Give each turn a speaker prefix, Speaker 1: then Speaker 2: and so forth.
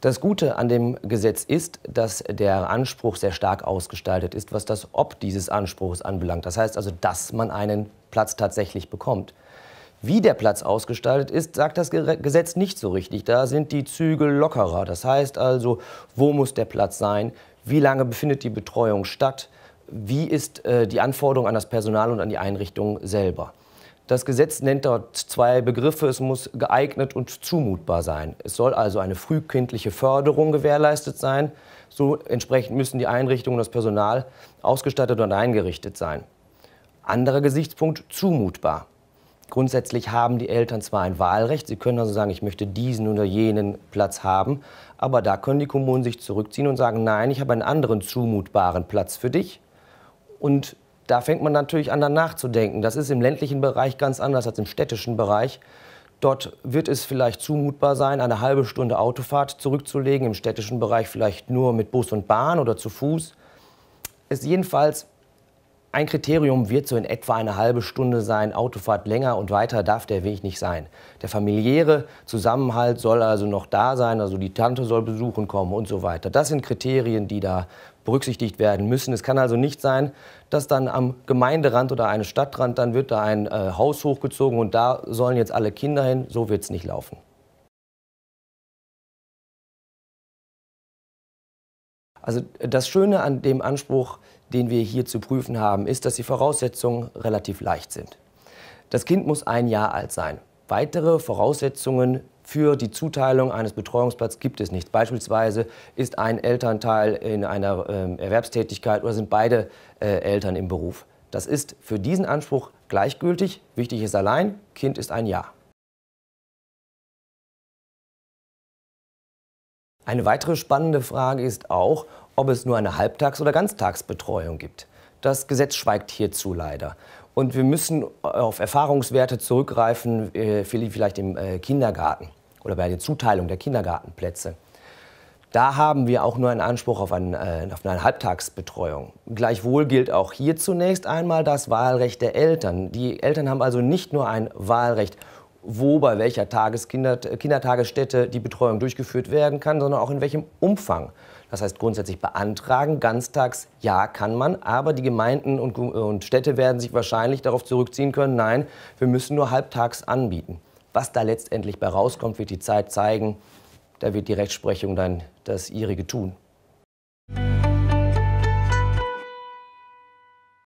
Speaker 1: Das Gute an dem Gesetz ist, dass der Anspruch sehr stark ausgestaltet ist, was das Ob dieses Anspruchs anbelangt. Das heißt also, dass man einen Platz tatsächlich bekommt. Wie der Platz ausgestaltet ist, sagt das Gesetz nicht so richtig. Da sind die Zügel lockerer. Das heißt also, wo muss der Platz sein? Wie lange befindet die Betreuung statt? Wie ist äh, die Anforderung an das Personal und an die Einrichtung selber? Das Gesetz nennt dort zwei Begriffe. Es muss geeignet und zumutbar sein. Es soll also eine frühkindliche Förderung gewährleistet sein. So entsprechend müssen die Einrichtungen und das Personal ausgestattet und eingerichtet sein. Anderer Gesichtspunkt, zumutbar. Grundsätzlich haben die Eltern zwar ein Wahlrecht, sie können also sagen, ich möchte diesen oder jenen Platz haben, aber da können die Kommunen sich zurückziehen und sagen, nein, ich habe einen anderen zumutbaren Platz für dich und da fängt man natürlich an, dann nachzudenken. Das ist im ländlichen Bereich ganz anders als im städtischen Bereich. Dort wird es vielleicht zumutbar sein, eine halbe Stunde Autofahrt zurückzulegen, im städtischen Bereich vielleicht nur mit Bus und Bahn oder zu Fuß. Es jedenfalls ein Kriterium wird so in etwa eine halbe Stunde sein, Autofahrt länger und weiter darf der Weg nicht sein. Der familiäre Zusammenhalt soll also noch da sein, also die Tante soll besuchen kommen und so weiter. Das sind Kriterien, die da berücksichtigt werden müssen. Es kann also nicht sein, dass dann am Gemeinderand oder einem Stadtrand dann wird da ein äh, Haus hochgezogen und da sollen jetzt alle Kinder hin. So wird es nicht laufen. Also das Schöne an dem Anspruch, den wir hier zu prüfen haben, ist, dass die Voraussetzungen relativ leicht sind. Das Kind muss ein Jahr alt sein. Weitere Voraussetzungen für die Zuteilung eines Betreuungsplatzes gibt es nichts. Beispielsweise ist ein Elternteil in einer äh, Erwerbstätigkeit oder sind beide äh, Eltern im Beruf. Das ist für diesen Anspruch gleichgültig. Wichtig ist allein,
Speaker 2: Kind ist ein Jahr.
Speaker 1: Eine weitere spannende Frage ist auch, ob es nur eine Halbtags- oder Ganztagsbetreuung gibt. Das Gesetz schweigt hierzu leider. Und wir müssen auf Erfahrungswerte zurückgreifen, äh, vielleicht im äh, Kindergarten oder bei der Zuteilung der Kindergartenplätze. Da haben wir auch nur einen Anspruch auf, einen, äh, auf, eine Halbtagsbetreuung. Gleichwohl gilt auch hier zunächst einmal das Wahlrecht der Eltern. Die Eltern haben also nicht nur ein Wahlrecht, wo bei welcher Tageskinder, Kindertagesstätte die Betreuung durchgeführt werden kann, sondern auch in welchem Umfang. Das heißt grundsätzlich beantragen, ganztags ja kann man, aber die Gemeinden und, und Städte werden sich wahrscheinlich darauf zurückziehen können, nein, wir müssen nur halbtags anbieten. Was da letztendlich bei rauskommt, wird die Zeit zeigen. Da wird die Rechtsprechung dann das ihrige tun.